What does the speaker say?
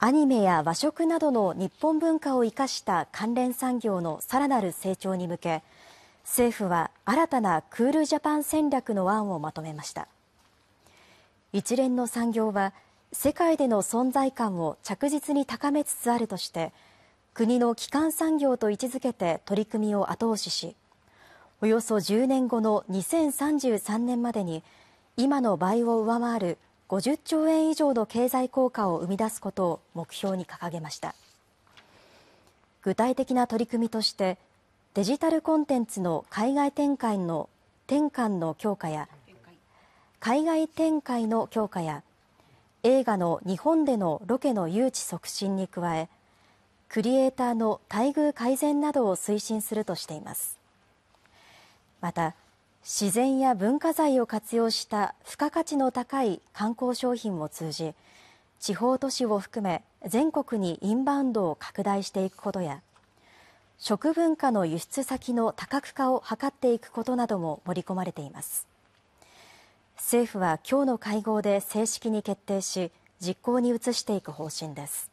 アニメや和食などの日本文化を生かした関連産業のさらなる成長に向け、政府は新たなクールジャパン戦略の案をまとめました。一連の産業は、世界での存在感を着実に高めつつあるとして、国の基幹産業と位置づけて取り組みを後押しし、およそ10年後の2033年までに、今の倍を上回る50兆円以上の経済効果を生み出すことを目標に掲げました具体的な取り組みとしてデジタルコンテンツの海外展開の転換の強化や海外展開の強化や映画の日本でのロケの誘致促進に加えクリエイターの待遇改善などを推進するとしていますまた自然や文化財を活用した付加価値の高い観光商品を通じ、地方都市を含め全国にインバウンドを拡大していくことや、食文化の輸出先の多角化を図っていくことなども盛り込まれています。政府は今日の会合で正式に決定し、実行に移していく方針です。